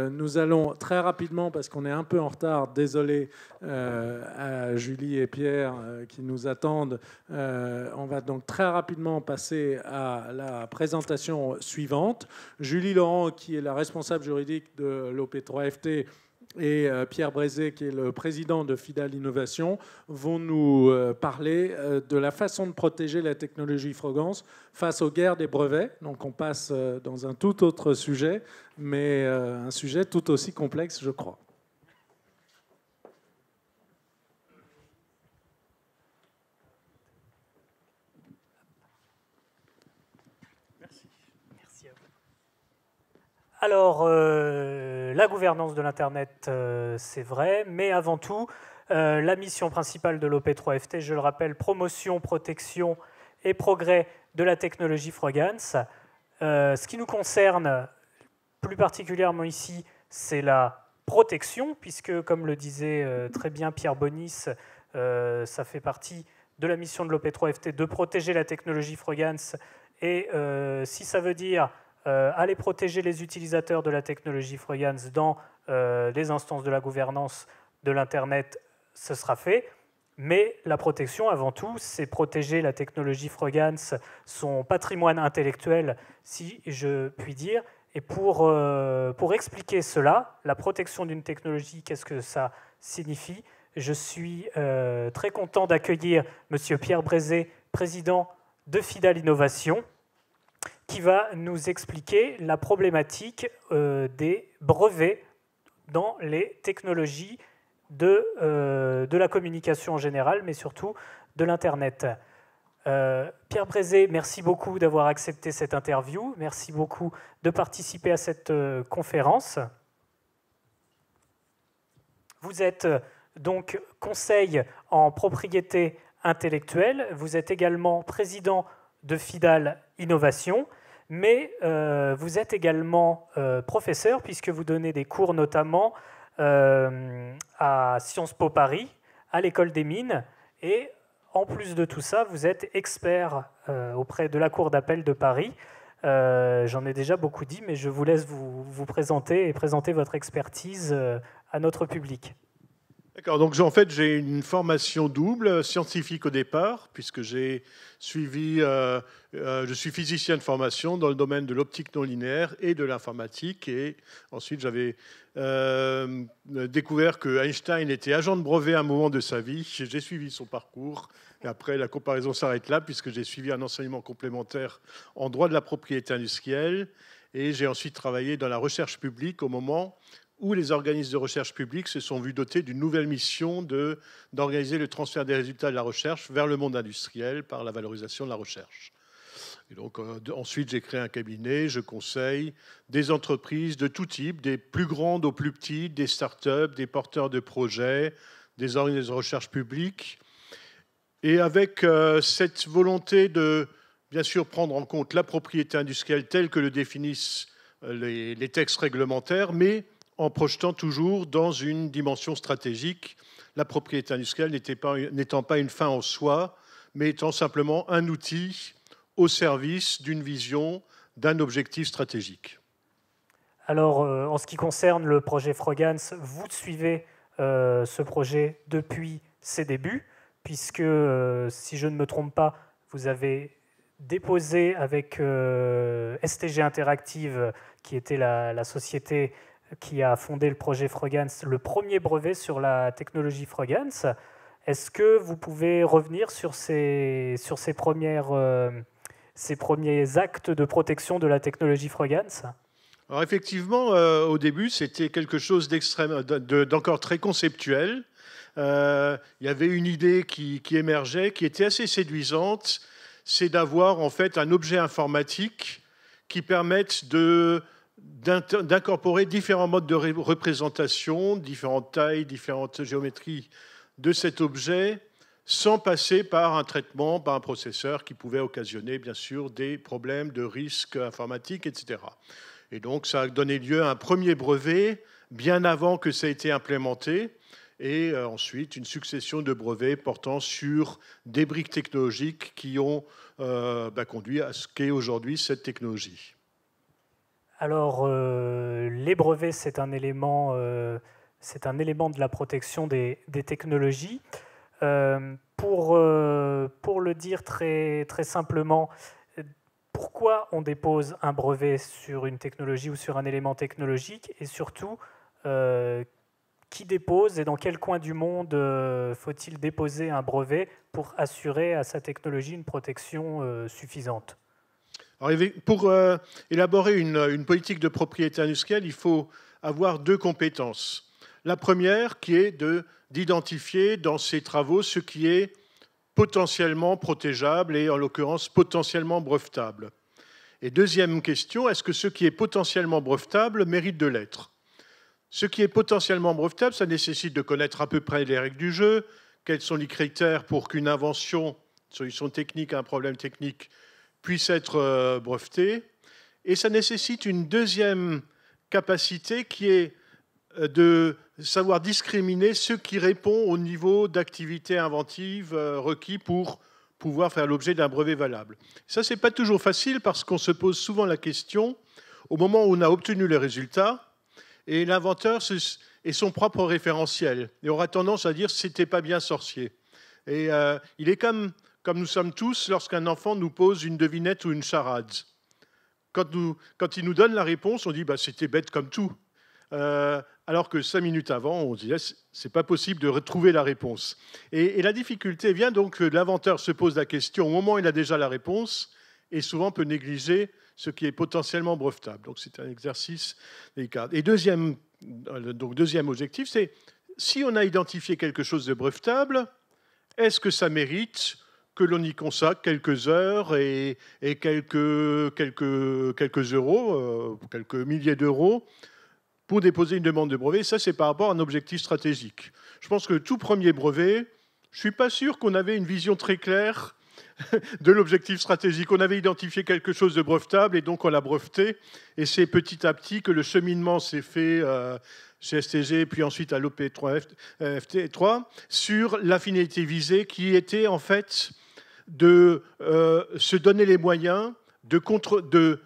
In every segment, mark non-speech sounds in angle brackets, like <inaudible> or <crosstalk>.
Euh, nous allons très rapidement, parce qu'on est un peu en retard, désolé euh, à Julie et Pierre euh, qui nous attendent, on va donc très rapidement passer à la présentation suivante. Julie Laurent, qui est la responsable juridique de l'OP3FT, et euh, Pierre Brézé, qui est le président de Fidal Innovation, vont nous euh, parler euh, de la façon de protéger la technologie Frogance face aux guerres des brevets. Donc on passe dans un tout autre sujet, mais un sujet tout aussi complexe, je crois. Alors, euh, la gouvernance de l'Internet, euh, c'est vrai, mais avant tout, euh, la mission principale de l'OP3FT, je le rappelle, promotion, protection et progrès de la technologie Frogans. ce qui nous concerne plus particulièrement ici, c'est la protection, puisque, comme le disait très bien Pierre Bonis, ça fait partie de la mission de l'OP3FT de protéger la technologie Frogans. Et si ça veut dire euh, aller protéger les utilisateurs de la technologie Freudians dans euh, les instances de la gouvernance de l'Internet, ce sera fait. Mais la protection, avant tout, c'est protéger la technologie Freugans, son patrimoine intellectuel, si je puis dire. Et pour, euh, pour expliquer cela, la protection d'une technologie, qu'est-ce que ça signifie Je suis très content d'accueillir M. Pierre Brézé, président de Fidal Innovation qui va nous expliquer la problématique euh, des brevets dans les technologies de, euh, de la communication en général, mais surtout de l'Internet. Euh, Pierre Brézé, merci beaucoup d'avoir accepté cette interview. Merci beaucoup de participer à cette conférence. Vous êtes donc conseil en propriété intellectuelle. Vous êtes également président de FIDAL Innovation, mais euh, vous êtes également euh, professeur puisque vous donnez des cours notamment euh, à Sciences Po Paris, à l'école des mines, et en plus de tout ça, vous êtes expert auprès de la Cour d'appel de Paris. J'en ai déjà beaucoup dit, mais je vous laisse vous présenter et présenter votre expertise à notre public. D'accord, donc en fait j'ai une formation double, euh, scientifique au départ, puisque j'ai suivi, euh, euh, je suis physicien de formation dans le domaine de l'optique non linéaire et de l'informatique, et ensuite j'avais découvert que Einstein était agent de brevet à un moment de sa vie, j'ai suivi son parcours, et après la comparaison s'arrête là, puisque j'ai suivi un enseignement complémentaire en droit de la propriété industrielle, et j'ai ensuite travaillé dans la recherche publique au moment où les organismes de recherche publique se sont vus dotés d'une nouvelle mission d'organiser le transfert des résultats de la recherche vers le monde industriel par la valorisation de la recherche. Et donc, euh, ensuite, j'ai créé un cabinet, je conseille des entreprises de tout type, des plus grandes aux plus petites, des start-up, des porteurs de projets, des organismes de recherche publique. Et avec euh, cette volonté de, bien sûr, prendre en compte la propriété industrielle telle que le définissent euh, les, les textes réglementaires, mais en projetant toujours dans une dimension stratégique. La propriété industrielle n'étant pas, une fin en soi, mais étant simplement un outil au service d'une vision, d'un objectif stratégique. Alors, euh, en ce qui concerne le projet Frogans, vous suivez euh, ce projet depuis ses débuts, puisque, euh, si je ne me trompe pas, vous avez déposé avec STG Interactive, qui était la société qui a fondé le projet Frogans, le premier brevet sur la technologie Frogans. Est-ce que vous pouvez revenir sur ces, sur ces, premières, euh, ces premiers actes de protection de la technologie Frogans Alors effectivement, euh, au début, c'était quelque chose d'encore très conceptuel. Euh, il y avait une idée qui, qui émergeait, qui était assez séduisante, c'est d'avoir en fait un objet informatique qui permette de d'incorporer différents modes de représentation, différentes tailles, différentes géométries de cet objet, sans passer par un traitement, par un processeur qui pouvait occasionner, bien sûr, des problèmes de risque informatique, etc. Et donc, ça a donné lieu à un premier brevet, bien avant que ça ait été implémenté, et euh, ensuite une succession de brevets portant sur des briques technologiques qui ont euh, bah, conduit à ce qu'est aujourd'hui cette technologie. Alors, euh, les brevets, c'est un, élément, euh, un élément de la protection des, technologies. Euh, pour, le dire très, très simplement, pourquoi on dépose un brevet sur une technologie ou sur un élément technologique et surtout qui dépose et dans quel coin du monde faut-il déposer un brevet pour assurer à sa technologie une protection suffisante pour euh, élaborer une, politique de propriété industrielle, il faut avoir deux compétences. La première, qui est d'identifier dans ses travaux ce qui est potentiellement protégeable et en l'occurrence potentiellement brevetable. Et deuxième question, est-ce que ce qui est potentiellement brevetable mérite de l'être Ce qui est potentiellement brevetable, ça nécessite de connaître à peu près les règles du jeu, quels sont les critères pour qu'une invention, une solution technique à un problème technique puisse être euh, breveté. Et ça nécessite une deuxième capacité qui est euh, de savoir discriminer ce qui répond au niveau d'activité inventive euh, requis pour pouvoir faire l'objet d'un brevet valable. Ça, ce n'est pas toujours facile parce qu'on se pose souvent la question, au moment où on a obtenu les résultats, et l'inventeur est son propre référentiel, et aura tendance à dire c'était pas bien sorcier. Et il est comme comme nous sommes tous lorsqu'un enfant nous pose une devinette ou une charade. Quand, nous, quand il nous donne la réponse, on dit bah, c'était bête comme tout. Euh, alors que cinq minutes avant, on disait c'est pas possible de retrouver la réponse. Et, et la difficulté vient donc que l'inventeur se pose la question au moment où il a déjà la réponse et souvent peut négliger ce qui est potentiellement brevetable. Donc c'est un exercice délicat. Et deuxième, euh, donc deuxième objectif, c'est si on a identifié quelque chose de brevetable, est-ce que ça mérite que l'on y consacre quelques heures et, quelques, quelques, quelques euros, euh, quelques milliers d'euros pour déposer une demande de brevet. Ça, c'est par rapport à un objectif stratégique. Je pense que tout premier brevet, je ne suis pas sûr qu'on avait une vision très claire <laughs> de l'objectif stratégique. On avait identifié quelque chose de brevetable et donc on l'a breveté. Et c'est petit à petit que le cheminement s'est fait euh, chez STG, puis ensuite à l'OP3 FT3, euh, sur la finalité visée qui était en fait de euh, se donner les moyens d'assurer de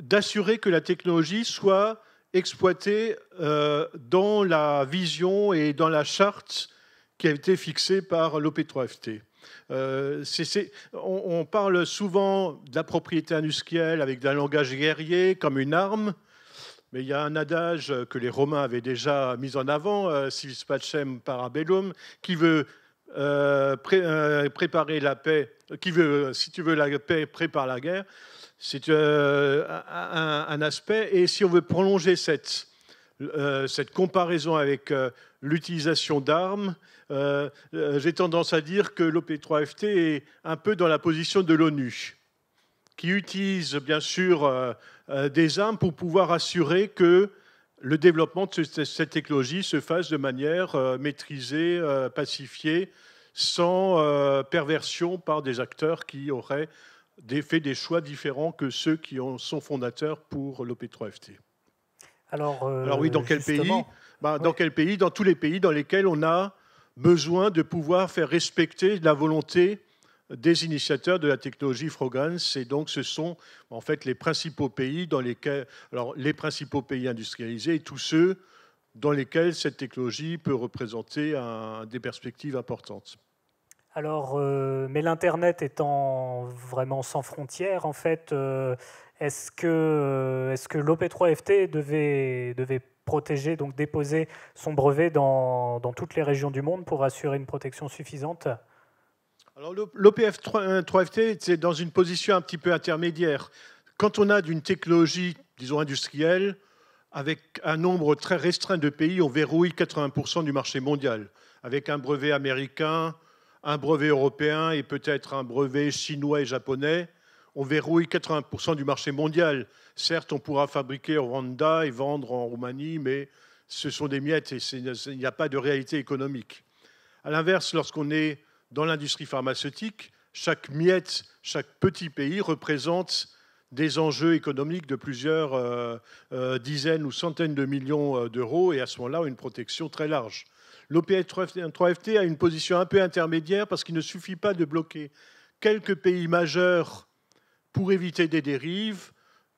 d'assurer que la technologie soit exploitée euh, dans la vision et dans la charte qui a été fixée par l'OP3FT. Euh, on, parle souvent de la propriété industrielle avec un langage guerrier comme une arme, mais il y a un adage que les Romains avaient déjà mis en avant, euh, pacem parabellum, qui veut euh, euh, préparer la paix, qui veut, si tu veux la paix, prépare la guerre, c'est euh, un, aspect. Et si on veut prolonger cette, cette comparaison avec l'utilisation d'armes, j'ai tendance à dire que l'OP3FT est un peu dans la position de l'ONU, qui utilise bien sûr des armes pour pouvoir assurer que le développement de cette technologie se fasse de manière euh, maîtrisée, euh, pacifiée, sans euh, perversion par des acteurs qui auraient fait des choix différents que ceux qui ont, sont fondateurs pour l'OP3FT. Alors, oui, dans quel pays ben, Dans quel pays Dans tous les pays dans lesquels on a besoin de pouvoir faire respecter la volonté des initiateurs de la technologie Frogans. Et donc, ce sont en fait les principaux pays dans lesquels, alors les principaux pays industrialisés et tous ceux dans lesquels cette technologie peut représenter des perspectives importantes. Alors, euh, mais l'internet étant vraiment sans frontières, en fait, euh, est-ce que, euh, est que l'OP3FT devait, devait protéger, donc déposer son brevet dans, dans toutes les régions du monde pour assurer une protection suffisante alors l'OPF 3FT, euh, c'est dans une position un petit peu intermédiaire. Quand on a d'une technologie, disons, industrielle, avec un nombre très restreint de pays, on verrouille 80% du marché mondial, avec un brevet américain, un brevet européen et peut-être un brevet chinois et japonais. On verrouille 80% du marché mondial. Certes, on pourra fabriquer au Rwanda et vendre en Roumanie, mais ce sont des miettes et il n'y a pas de réalité économique. À l'inverse, lorsqu'on est dans l'industrie pharmaceutique, chaque miette, chaque petit pays représente des enjeux économiques de plusieurs euh, euh, dizaines ou centaines de millions euh, d'euros et à ce moment-là une protection très large. lopf 3 ft a une position un peu intermédiaire parce qu'il ne suffit pas de bloquer quelques pays majeurs pour éviter des dérives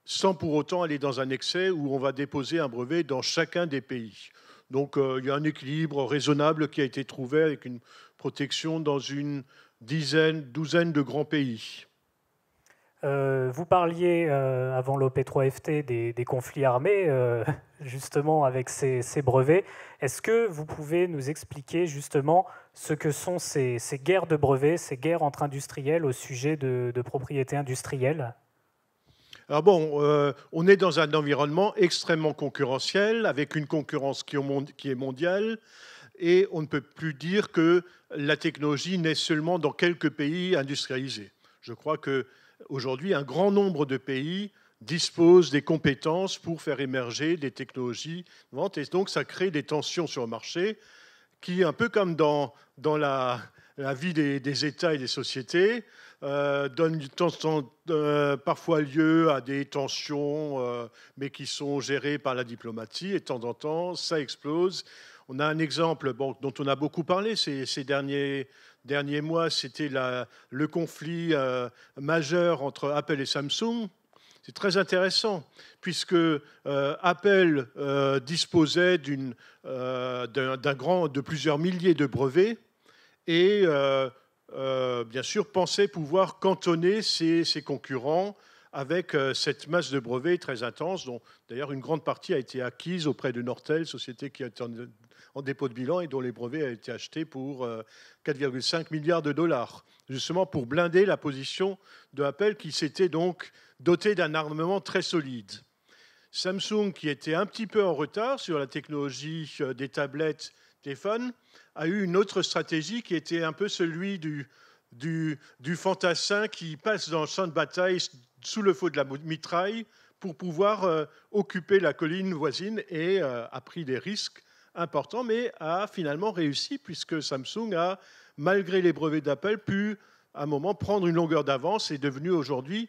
sans pour autant aller dans un excès où on va déposer un brevet dans chacun des pays. Donc euh, il y a un équilibre raisonnable qui a été trouvé avec une protection dans une dizaine, douzaine de grands pays. Euh, vous parliez euh, avant l'OP3FT des, conflits armés, <laughs> justement avec ces, brevets. Est-ce que vous pouvez nous expliquer justement ce que sont ces, guerres de brevets, ces guerres entre industriels au sujet de, de propriété industrielle alors bon, euh, on est dans un environnement extrêmement concurrentiel, avec une concurrence qui, est mondiale, et on ne peut plus dire que la technologie naît seulement dans quelques pays industrialisés. Je crois qu'aujourd'hui, un grand nombre de pays disposent des compétences pour faire émerger des technologies et donc ça crée des tensions sur le marché qui, un peu comme dans, la, vie des États et des sociétés, euh, donne euh, parfois lieu à des tensions, euh, mais qui sont gérées par la diplomatie, et de temps en temps, ça explose. On a un exemple bon, dont on a beaucoup parlé ces, ces derniers, derniers mois, c'était le conflit majeur entre Apple et Samsung. C'est très intéressant, puisque Apple disposait d'un grand, de plusieurs milliers de brevets, et euh, bien sûr, pensait pouvoir cantonner ses, concurrents avec euh, cette masse de brevets très intense, dont d'ailleurs une grande partie a été acquise auprès de Nortel, société qui est en, dépôt de bilan et dont les brevets ont été achetés pour 4,5 euh, milliards de dollars, justement pour blinder la position de Apple qui s'était donc dotée d'un armement très solide. Samsung, qui était un petit peu en retard sur la technologie des tablettes Téléphone a eu une autre stratégie qui était un peu celui du, du, fantassin qui passe dans le champ de bataille sous le feu de la mitraille pour pouvoir euh, occuper la colline voisine et euh, a pris des risques importants, mais a finalement réussi puisque Samsung a, malgré les brevets d'Apple, pu à un moment prendre une longueur d'avance et est devenu aujourd'hui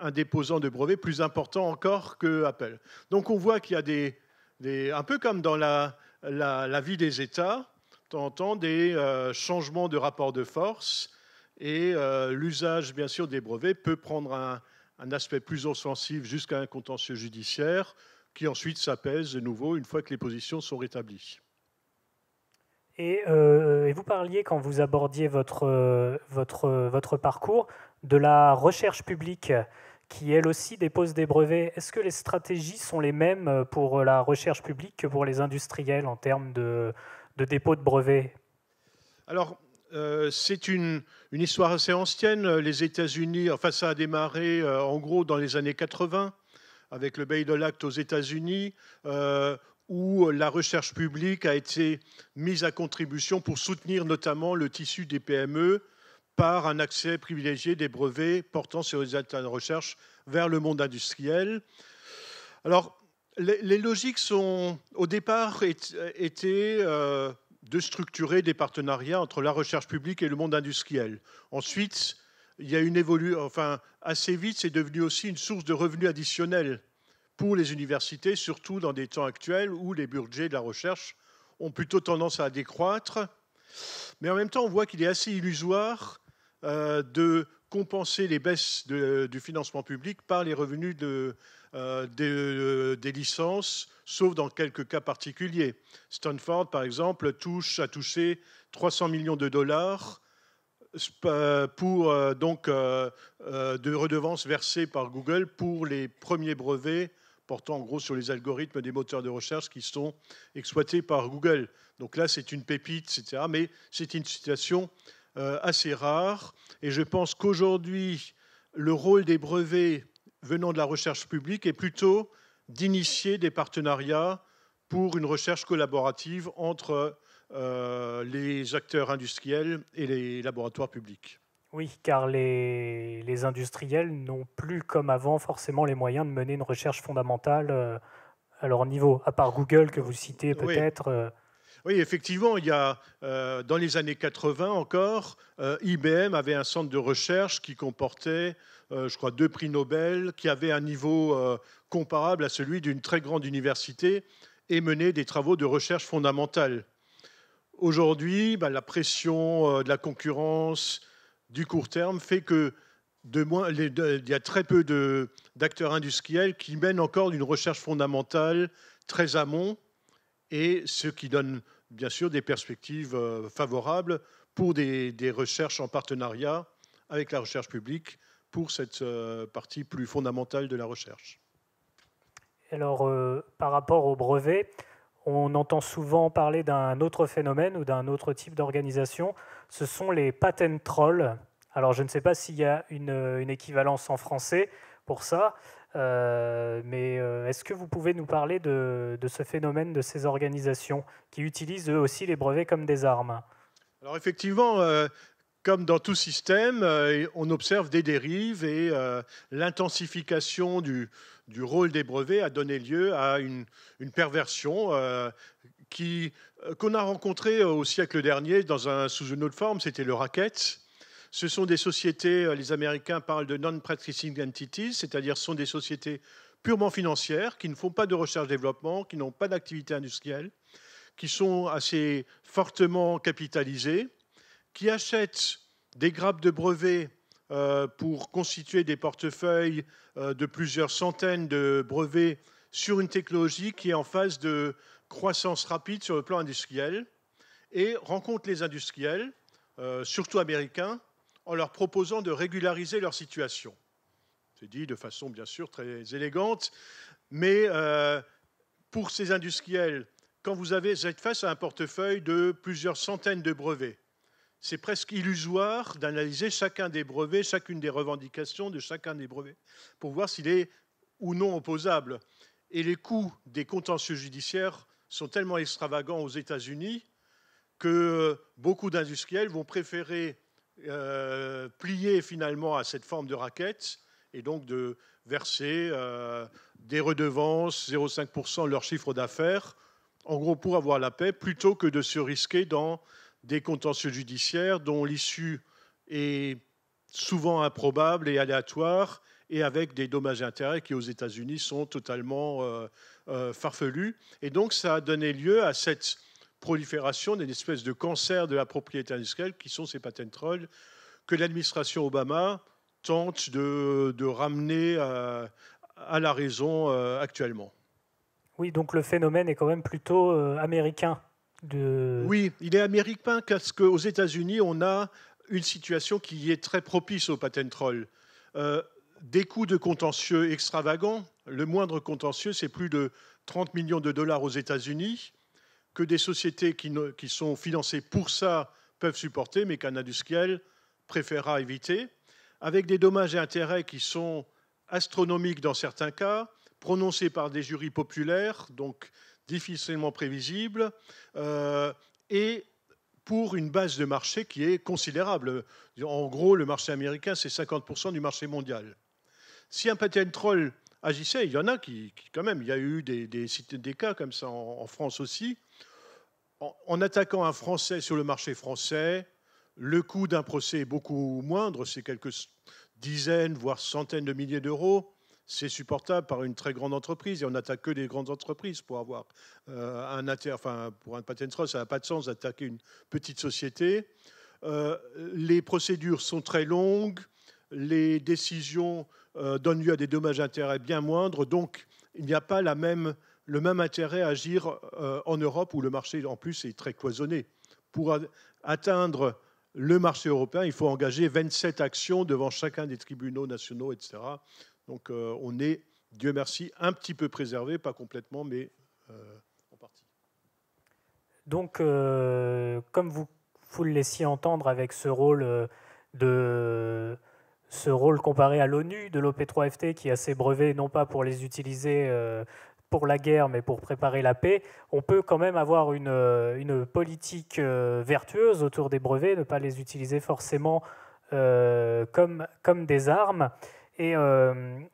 un déposant de brevets plus important encore que Apple. Donc on voit qu'il y a des, un peu comme dans la, la, vie des États, de des euh, changements de rapport de force. Et euh, l'usage, bien sûr, des brevets peut prendre un, aspect plus offensif jusqu'à un contentieux judiciaire qui ensuite s'apaise de nouveau une fois que les positions sont rétablies. Et, euh, vous parliez, quand vous abordiez votre, votre parcours, de la recherche publique qui elle aussi dépose des brevets. Est-ce que les stratégies sont les mêmes pour la recherche publique que pour les industriels en termes de, dépôt de brevets Alors, euh, c'est une, histoire assez ancienne. Les États-Unis, enfin, ça a démarré euh, en gros dans les années 80 avec le bail de l'Acte aux États-Unis. Euh, où la recherche publique a été mise à contribution pour soutenir notamment le tissu des PME par un accès privilégié des brevets portant sur les résultats de recherche vers le monde industriel. Alors, les, logiques sont, au départ, étaient euh, de structurer des partenariats entre la recherche publique et le monde industriel. Ensuite, il y a une évolution, enfin, assez vite, c'est devenu aussi une source de revenus additionnels pour les universités, surtout dans des temps actuels où les budgets de la recherche ont plutôt tendance à décroître. Mais en même temps, on voit qu'il est assez illusoire euh, de compenser les baisses du financement public par les revenus de, euh, euh, des, licences, sauf dans quelques cas particuliers. Stanford, par exemple, touche, a touché 300 millions de dollars pour donc de redevances versées par Google pour les premiers brevets portant en gros sur les algorithmes des moteurs de recherche qui sont exploités par Google. Donc là, c'est une pépite, etc. Mais c'est une situation euh, assez rare. Et je pense qu'aujourd'hui, le rôle des brevets venant de la recherche publique est plutôt d'initier des partenariats pour une recherche collaborative entre euh, les acteurs industriels et les laboratoires publics. Oui, car les, industriels n'ont plus comme avant forcément les moyens de mener une recherche fondamentale euh, à leur niveau, à part Google que vous citez peut-être. Oui, effectivement, il y a, euh, dans les années 80 encore, euh, IBM avait un centre de recherche qui comportait, euh, je crois, deux prix Nobel, qui avait un niveau comparable à celui d'une très grande université et menait des travaux de recherche fondamentale. Aujourd'hui, bah, la pression de la concurrence du court terme fait que il y a très peu d'acteurs industriels qui mènent encore une recherche fondamentale très amont et ce qui donne bien sûr des perspectives euh, favorables pour des, recherches en partenariat avec la recherche publique pour cette euh, partie plus fondamentale de la recherche. Alors, euh, par rapport au brevet, on entend souvent parler d'un autre phénomène ou d'un autre type d'organisation, ce sont les patent trolls. Alors je ne sais pas s'il y a une, équivalence en français pour ça, euh, mais euh, est-ce que vous pouvez nous parler de, ce phénomène de ces organisations qui utilisent eux aussi les brevets comme des armes Alors effectivement, euh, comme dans tout système, on observe des dérives et l'intensification du, rôle des brevets a donné lieu à une, une perversion qu'on a rencontrée au siècle dernier dans un, sous une autre forme, c'était le racket. Ce sont des sociétés, euh, les Américains parlent de non-practicing entities, c'est-à-dire ce sont des sociétés purement financières qui ne font pas de recherche-développement, qui n'ont pas d'activité industrielle, qui sont assez fortement capitalisées, qui achètent des grappes de brevets euh, pour constituer des portefeuilles euh, de plusieurs centaines de brevets sur une technologie qui est en phase de croissance rapide sur le plan industriel et rencontrent les industriels, surtout américains, en leur proposant de régulariser leur situation. C'est dit de façon bien sûr très élégante, mais euh, pour ces industriels, quand vous, avez, vous êtes face à un portefeuille de plusieurs centaines de brevets, c'est presque illusoire d'analyser chacun des brevets, chacune des revendications de chacun des brevets, pour voir s'il est ou non opposable. Et les coûts des contentieux judiciaires sont tellement extravagants aux États-Unis que euh, beaucoup d'industriels vont préférer euh, plier finalement à cette forme de raquette et donc de verser euh, des redevances, 0,5% de leur chiffre d'affaires, en gros pour avoir la paix, plutôt que de se risquer dans des contentieux judiciaires dont l'issue est souvent improbable et aléatoire et avec des dommages et intérêts qui aux États-Unis sont totalement euh, farfelus. Et donc ça a donné lieu à cette prolifération d'une espèce de cancer de la propriété industrielle qui sont ces patent trolls que l'administration Obama tente de, ramener à, la raison euh, actuellement. Oui, donc le phénomène est quand même plutôt euh, américain. De... Oui, il est américain parce qu'aux États-Unis, on a une situation qui est très propice aux patent trolls. Euh, des coûts de contentieux extravagants. Le moindre contentieux, c'est plus de 30 millions de dollars aux États-Unis que des sociétés qui, qui sont financées pour ça peuvent supporter, mais qu'un industriel préférera éviter, avec des dommages et intérêts qui sont astronomiques dans certains cas, prononcés par des jurys populaires, donc difficilement prévisibles, euh, et pour une base de marché qui est considérable. En gros, le marché américain, c'est 50% du marché mondial. Si un patent troll agissait, il y en a qui, quand même, il y a eu des, cas comme ça en France aussi, en, attaquant un Français sur le marché français, le coût d'un procès est beaucoup moindre, c'est quelques dizaines, voire centaines de milliers d'euros. C'est supportable par une très grande entreprise et on n'attaque que des grandes entreprises pour avoir euh, un enfin pour un patent trust, ça n'a pas de sens d'attaquer une petite société. Euh, les procédures sont très longues, les décisions euh, donnent lieu à des dommages intérêts bien moindres, donc il n'y a pas la même le même intérêt à agir euh, en Europe où le marché en plus est très cloisonné. Pour atteindre le marché européen, il faut engager 27 actions devant chacun des tribunaux nationaux, etc. Donc euh, on est, Dieu merci, un petit peu préservé, pas complètement, mais euh, en partie. Donc, comme vous, vous le laissiez entendre avec ce rôle de ce rôle comparé à l'ONU de l'OP3FT qui a ses brevets non pas pour les utiliser pour la guerre, mais pour préparer la paix, on peut quand même avoir une, euh, une politique euh, vertueuse autour des brevets, ne pas les utiliser forcément euh, comme, comme des armes. Et,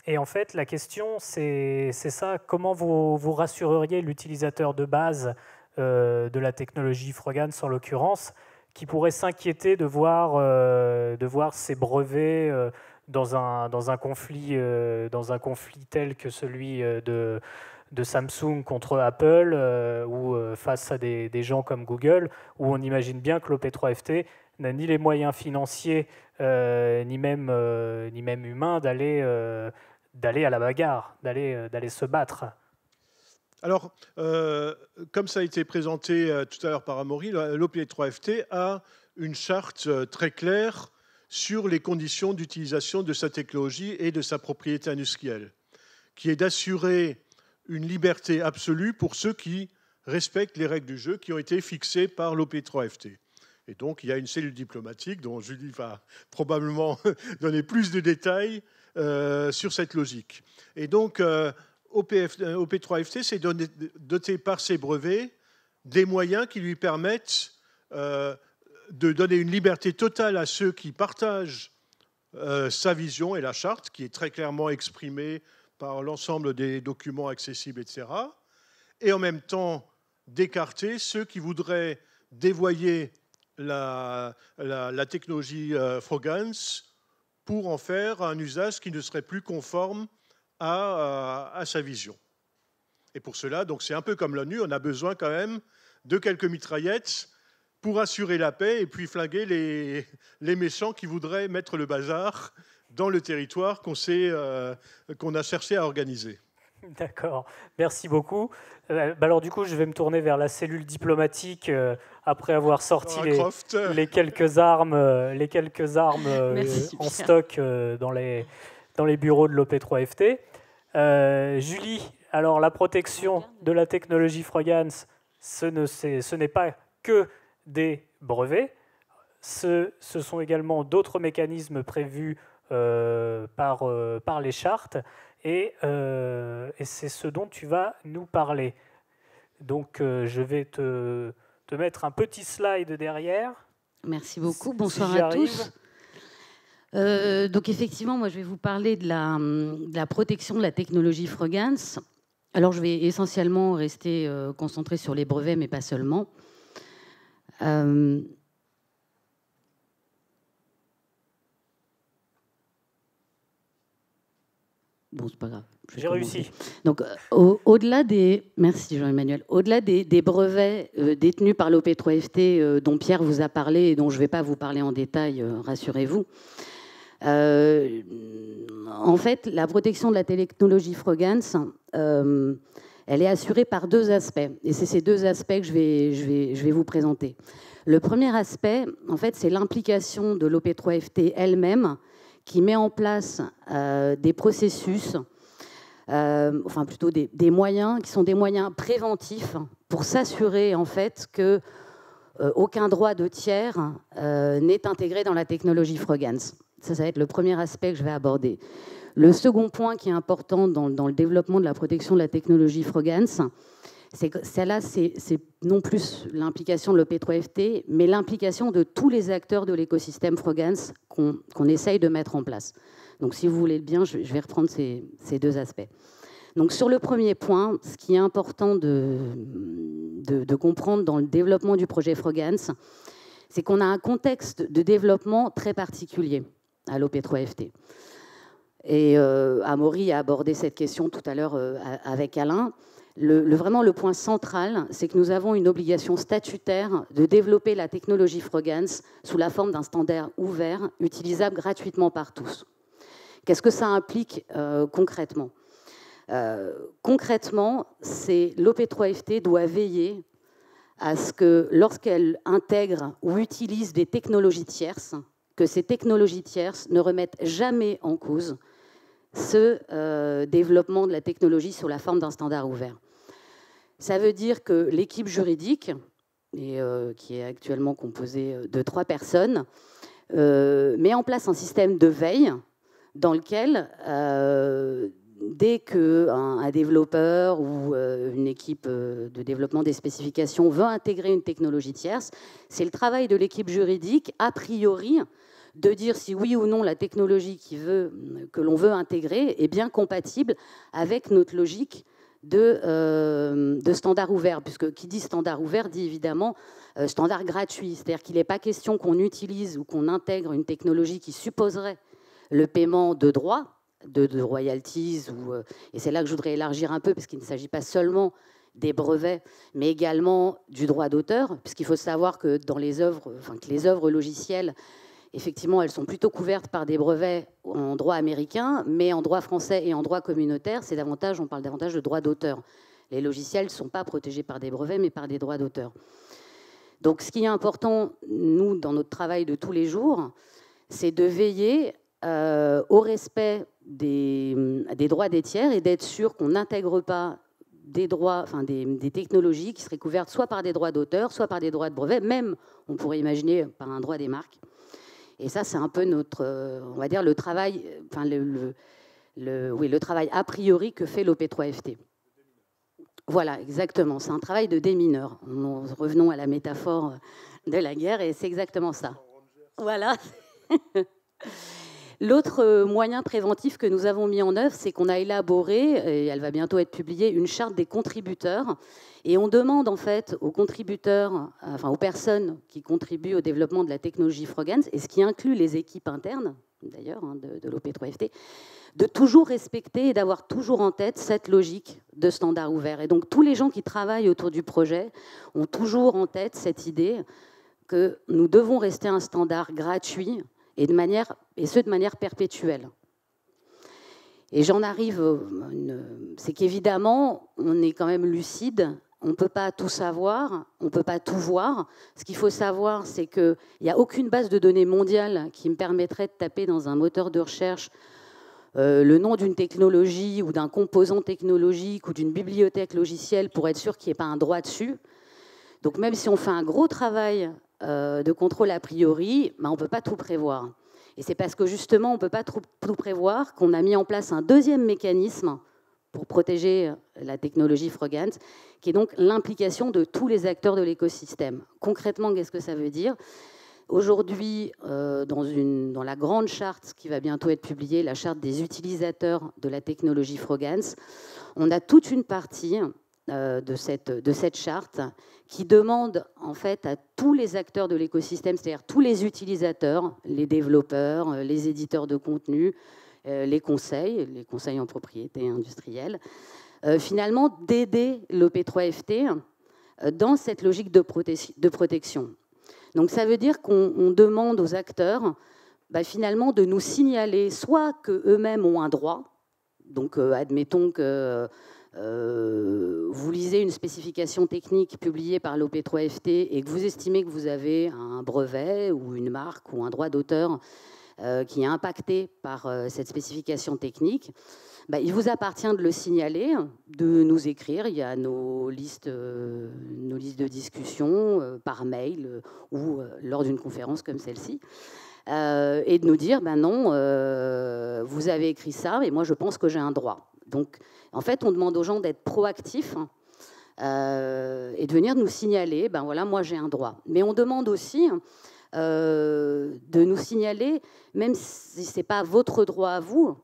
et, en fait, la question, c'est ça, comment vous, vous rassureriez l'utilisateur de base de la technologie Frogan, en l'occurrence, qui pourrait s'inquiéter de, voir, de voir ses brevets dans un, dans un conflit dans un conflit tel que celui de de Samsung contre Apple euh, ou euh, face à des, gens comme Google, où on imagine bien que l'OP3FT n'a ni les moyens financiers, euh, ni, même, ni même humains d'aller d'aller à la bagarre, d'aller d'aller se battre. Alors, comme ça a été présenté tout à l'heure par Amaury, l'OP3FT a une charte très claire sur les conditions d'utilisation de sa technologie et de sa propriété industrielle, qui est d'assurer une liberté absolue pour ceux qui respectent les règles du jeu qui ont été fixées par l'OP3FT. Et donc, il y a une cellule diplomatique dont Julie va <laughs> probablement <laughs> donner plus de détails euh, sur cette logique. Et donc, lop OP3FT s'est doté par ses brevets des moyens qui lui permettent euh, de donner une liberté totale à ceux qui partagent euh, sa vision et la charte, qui est très clairement exprimée par l'ensemble des documents accessibles, etc. Et en même temps, d'écarter ceux qui voudraient dévoyer la, technologie euh, Frogans pour en faire un usage qui ne serait plus conforme euh, à, sa vision. Et pour cela, donc c'est un peu comme l'ONU, on a besoin quand même de quelques mitraillettes pour assurer la paix et puis flinguer les, les méchants qui voudraient mettre le bazar dans le territoire qu'on sait euh, qu'on a cherché à organiser. D'accord, merci beaucoup. Euh, bah alors du coup, je vais me tourner vers la cellule diplomatique euh, après avoir sorti les, les, quelques armes, les quelques armes en stock dans, les, dans les bureaux de l'OP3FT. Julie, alors la protection de la technologie Frogans, ce n'est pas que des brevets, ce, ce sont également d'autres mécanismes prévus euh, par, euh, par les chartes, euh, et, c'est ce dont tu vas nous parler. Donc je vais te, te mettre un petit slide derrière. Merci beaucoup. Bonsoir à tous. donc effectivement, moi je vais vous parler de la, la protection de la technologie Frogans. Alors je vais essentiellement rester concentré sur les brevets, mais pas seulement. Euh, Bon, c'est pas grave. J'ai réussi. Donc, euh, au-delà des. Merci Jean-Emmanuel. Au-delà des, brevets euh, détenus par l'OP3FT euh, dont Pierre vous a parlé et dont je ne vais pas vous parler en détail, rassurez-vous. en fait, la protection de la technologie Frogans, elle est assurée par deux aspects. Et c'est ces deux aspects que je vais, je vais, je vais vous présenter. Le premier aspect, en fait, c'est l'implication de l'OP3FT elle-même qui met en place euh, des processus, euh, enfin plutôt des, moyens, qui sont des moyens préventifs pour s'assurer en fait que euh, aucun droit de tiers n'est intégré dans la technologie Frogans. Ça, ça va être le premier aspect que je vais aborder. Le second point qui est important dans, dans le développement de la protection de la technologie Frogans, celle-là, c'est non plus l'implication de lop 3 ft mais l'implication de tous les acteurs de l'écosystème Frogans qu'on essaye de mettre en place. Donc, si vous voulez bien, je, vais reprendre ces, deux aspects. Donc, sur le premier point, ce qui est important de, comprendre dans le développement du projet Frogans, c'est qu'on a un contexte de développement très particulier à l'OP3FT. Et euh, Amaury a abordé cette question tout à l'heure euh, avec Alain le, vraiment le point central, c'est que nous avons une obligation statutaire de développer la technologie Frogans sous la forme d'un standard ouvert, utilisable gratuitement par tous. Qu'est-ce que ça implique euh, concrètement euh, Concrètement, c'est l'OP3FT doit veiller à ce que lorsqu'elle intègre ou utilise des technologies tierces, que ces technologies tierces ne remettent jamais en cause ce euh, développement de la technologie sous la forme d'un standard ouvert. Ça veut dire que l'équipe juridique, euh, qui est actuellement composée euh, de trois personnes, met en place un système de veille dans lequel, dès qu'un un développeur ou une équipe de développement des spécifications veut intégrer une technologie tierce, c'est le travail de l'équipe juridique, a priori, de dire si oui ou non la technologie qui veut, que l'on veut intégrer est bien compatible avec notre logique de, euh, de, standard ouvert, puisque qui dit standard ouvert dit évidemment euh, standard gratuit, c'est-à-dire qu'il n'est pas question qu'on utilise ou qu'on intègre une technologie qui supposerait le paiement de droits, de, royalties, ou, euh, et c'est là que je voudrais élargir un peu, parce qu'il ne s'agit pas seulement des brevets, mais également du droit d'auteur, puisqu'il faut savoir que dans les œuvres, enfin, que les œuvres logicielles Effectivement, elles sont plutôt couvertes par des brevets en droit américain, mais en droit français et en droit communautaire, c'est davantage, on parle davantage de droit d'auteur. Les logiciels ne sont pas protégés par des brevets, mais par des droits d'auteur. Donc, ce qui est important, nous, dans notre travail de tous les jours, c'est de veiller euh, au respect des, droits des tiers et d'être sûr qu'on n'intègre pas des des, technologies qui seraient couvertes soit par des droits d'auteur, soit par des droits de brevet, même on pourrait imaginer par un droit des marques. Et ça, c'est un peu notre, euh, on va dire, le travail, enfin, le, le, oui, le travail a priori que fait l'OP3FT. Voilà, exactement. C'est un travail de démineur. Nous revenons à la métaphore de la guerre et c'est exactement ça. Voilà. <laughs> L'autre euh, moyen préventif que nous avons mis en œuvre, c'est qu'on a élaboré, et elle va bientôt être publiée, une charte des contributeurs. Et on demande en fait aux contributeurs, enfin aux personnes qui contribuent au développement de la technologie Frogans, et ce qui inclut les équipes internes d'ailleurs hein, de, de l'OP3FT, de toujours respecter et d'avoir toujours en tête cette logique de standard ouvert. Et donc tous les gens qui travaillent autour du projet ont toujours en tête cette idée que nous devons rester un standard gratuit et, de manière, et ce, de manière perpétuelle. Et j'en arrive, c'est qu'évidemment, on est quand même lucide, on ne peut pas tout savoir, on ne peut pas tout voir. Ce qu'il faut savoir, c'est qu'il n'y a aucune base de données mondiale qui me permettrait de taper dans un moteur de recherche euh, le nom d'une technologie ou d'un composant technologique ou d'une bibliothèque logicielle pour être sûr qu'il n'y ait pas un droit dessus. Donc même si on fait un gros travail euh, de contrôle a priori, mais ben, on ne peut pas tout prévoir. Et c'est parce que justement, on ne peut pas tout prévoir qu'on a mis en place un deuxième mécanisme pour protéger euh, la technologie Frogans, qui est donc l'implication de tous les acteurs de l'écosystème. Concrètement, qu'est-ce que ça veut dire Aujourd'hui, euh, dans, la grande charte qui va bientôt être publiée, la charte des utilisateurs de la technologie Frogans, on a toute une partie euh, de cette, de cette charte qui demande en fait à tous les acteurs de l'écosystème, c'est-à-dire tous les utilisateurs, les développeurs, euh, les éditeurs de contenu, euh, les conseils, les conseils en propriété industrielle, finalement d'aider le P3FT dans cette logique de, de protection. Donc ça veut dire qu'on demande aux acteurs bah, finalement de nous signaler soit qu'eux-mêmes ont un droit, donc admettons que euh, vous lisez une spécification technique publiée par l'OP3FT et que vous estimez que vous avez un brevet ou une marque ou un droit d'auteur euh, qui est impacté par euh, cette spécification technique, bah, il vous appartient de le signaler, de nous écrire. Il y a nos listes, nos listes de discussion par mail ou lors d'une conférence comme celle-ci. et de nous dire, ben non, vous avez écrit ça, mais moi je pense que j'ai un droit. Donc, en fait, on demande aux gens d'être proactifs hein, euh, et de venir nous signaler, ben voilà, moi j'ai un droit. Mais on demande aussi hein, euh, de nous signaler, même si ce n'est pas votre droit à vous,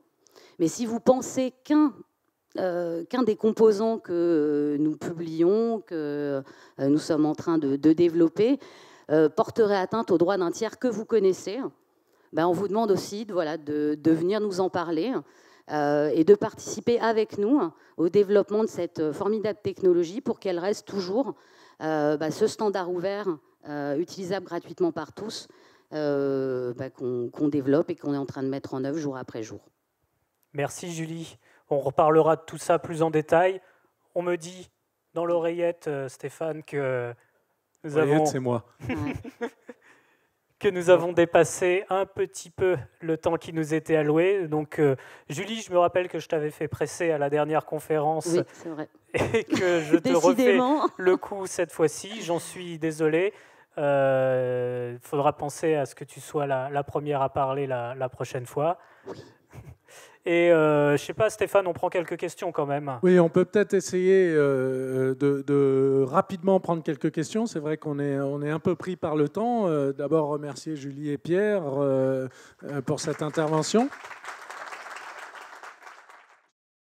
mais si vous pensez qu'un euh, des composants que nous publions, que nous sommes en train de, développer, porterait atteinte au droit d'un tiers que vous connaissez, ben on vous demande aussi de, de venir nous en parler euh, et de participer avec nous hein, au développement de cette euh, formidable technologie pour qu'elle reste toujours euh, bah, ce standard ouvert, utilisable gratuitement par tous, bah, qu'on développe et qu'on est en train de mettre en œuvre jour après jour. Merci Julie. On reparlera de tout ça plus en détail. On me dit dans l'oreillette, Stéphane, que nous avons. c'est moi. <laughs> que nous avons dépassé un petit peu le temps qui nous était alloué. Donc, euh, Julie, je me rappelle que je t'avais fait presser à la dernière conférence. Oui, c'est vrai. <laughs> Et que je te refais le coup cette fois-ci. J'en suis désolé. Il euh, faudra penser à ce que tu sois la, première à parler la, la prochaine fois. Oui. Et euh, je sais pas, Stéphane, on prend quelques questions quand même. Oui, on peut peut-être essayer euh, de, rapidement prendre quelques questions. C'est vrai qu'on est, on est un peu pris par le temps. Euh, d'abord, remercier Julie et Pierre euh, pour cette intervention.